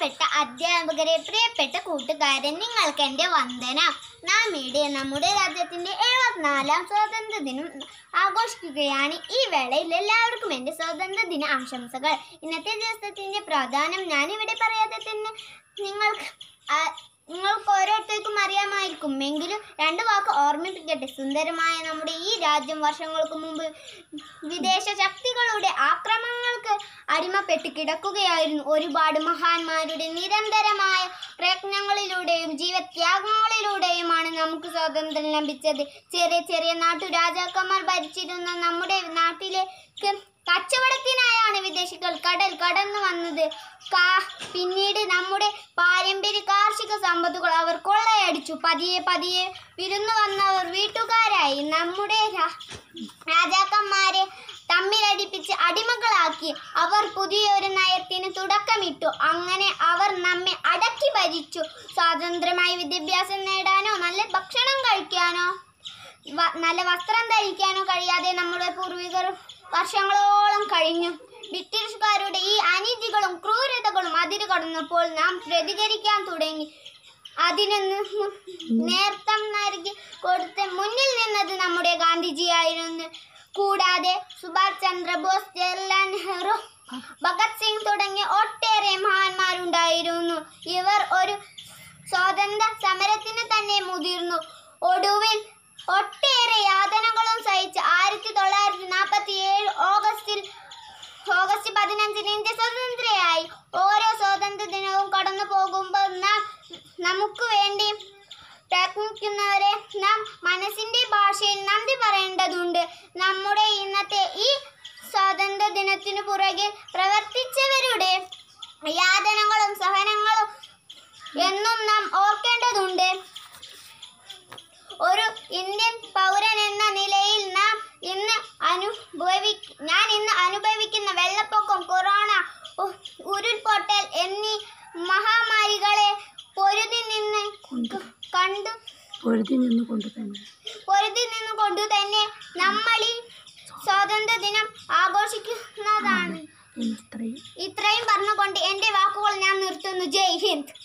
പ്രിയപ്പെട്ട അധ്യാപകരെ പ്രിയപ്പെട്ട കൂട്ടുകാരൻ നിങ്ങൾക്ക് എൻ്റെ വന്ദനം നാം ഇവിടെ നമ്മുടെ രാജ്യത്തിൻ്റെ എഴുപത്തിനാലാം സ്വാതന്ത്ര്യ ദിനം ആഘോഷിക്കുകയാണ് ഈ വേളയിൽ എല്ലാവർക്കും എൻ്റെ സ്വാതന്ത്ര്യ ദിന ആശംസകൾ ഇന്നത്തെ ദിവസത്തിൻ്റെ പ്രാധാന്യം ഞാനിവിടെ പറയാതെ തന്നെ നിങ്ങൾക്ക് കേൾക്കും എങ്കിലും രണ്ട് വാക്ക് ഓർമ്മിപ്പിക്കട്ടെ സുന്ദരമായ നമ്മുടെ ഈ രാജ്യം വർഷങ്ങൾക്ക് മുമ്പ് വിദേശ ശക്തികളുടെ ആക്രമണങ്ങൾക്ക് അടിമപ്പെട്ട് കിടക്കുകയായിരുന്നു ഒരുപാട് മഹാന്മാരുടെ നിരന്തരമായ പ്രയത്നങ്ങളിലൂടെയും ജീവത്യാഗങ്ങളിലൂടെയുമാണ് നമുക്ക് സ്വാതന്ത്ര്യം ലഭിച്ചത് ചെറിയ ചെറിയ നാട്ടുരാജാക്കന്മാർ ഭരിച്ചിരുന്ന നമ്മുടെ നാട്ടിലേക്ക് കച്ചവടത്തിനായാണ് വിദേശികൾ കടൽ കടന്നു വന്നത് പിന്നീട് നമ്മുടെ പാരമ്പര്യ അടിച്ചു പതിയെ പതിയെ വിരുന്നു വന്നവർ വീട്ടുകാരായി നമ്മുടെ രാജാക്കന്മാരെ തമ്മിലടിപ്പിച്ച് അടിമകളാക്കി അവർ പുതിയൊരു നയത്തിന് തുടക്കമിട്ടു അങ്ങനെ അവർ നമ്മെ അടക്കി ഭരിച്ചു സ്വാതന്ത്ര്യമായി വിദ്യാഭ്യാസം നേടാനോ നല്ല ഭക്ഷണം കഴിക്കാനോ നല്ല വസ്ത്രം ധരിക്കാനോ കഴിയാതെ നമ്മുടെ പൂർവികർ വർഷങ്ങളോളം കഴിഞ്ഞു ബ്രിട്ടീഷുകാരുടെ ഈ അനീതികളും ക്രൂരതകളും അതിരുകടന്നപ്പോൾ നാം പ്രതികരിക്കാൻ തുടങ്ങി അതിനൊന്ന് നേർത്തം നൽകി കൊടുത്ത് മുന്നിൽ നിന്നത് നമ്മുടെ ഗാന്ധിജിയായിരുന്നു കൂടാതെ സുഭാഷ് ചന്ദ്രബോസ് ജവഹർലാൽ നെഹ്റു ഭഗത് സിംഗ് തുടങ്ങിയ ഒട്ടേറെ മഹാന്മാരുണ്ടായിരുന്നു ഇവർ ഒരു സ്വാതന്ത്ര്യ സമരത്തിന് തന്നെ മുതിർന്നു ഒടുവിൽ ഒട്ടേറെ യാതനകളും സഹിച്ച് ആയിരത്തി തൊള്ളായിരത്തി നാൽപ്പത്തി ഏഴ് ഓഗസ്റ്റിൽ ഓഗസ്റ്റ് പതിനഞ്ചിന് ഇന്ത്യ സ്വതന്ത്രയായി ഓരോ നടക്കുന്നവരെ നാം മനസ്സിൻ്റെ ഭാഷയിൽ നന്ദി പറയേണ്ടതുണ്ട് നമ്മുടെ ഇന്നത്തെ ഈ സ്വാതന്ത്ര്യ ദിനത്തിനു പുറകിൽ പ്രവർത്തിച്ചവരുടെ യാതനകളും സഹനങ്ങളും എന്നും നാം ഓർക്കേണ്ടതുണ്ട് ഒരു ഇന്ത്യൻ പൗരൻ എന്ന നിലയിൽ നാം ഇന്ന് അനുഭവി ഞാൻ ഇന്ന് അനുഭവിക്കുന്ന വെള്ളപ്പൊക്കം കൊറോണ ഉരുൾപൊട്ടൽ എന്നീ മഹാമാരികളെ കണ്ടു പൊരുതി നിന്ന് കൊണ്ടു തന്നെ പൊരുതി നിന്ന് കൊണ്ടു തന്നെ നമ്മൾ ഈ സ്വാതന്ത്ര്യ ദിനം ആഘോഷിക്കുന്നതാണ് ഇത്രയും പറഞ്ഞുകൊണ്ട് എൻ്റെ വാക്കുകൾ ഞാൻ നിർത്തുന്നു ജയ് ഹിന്ദ്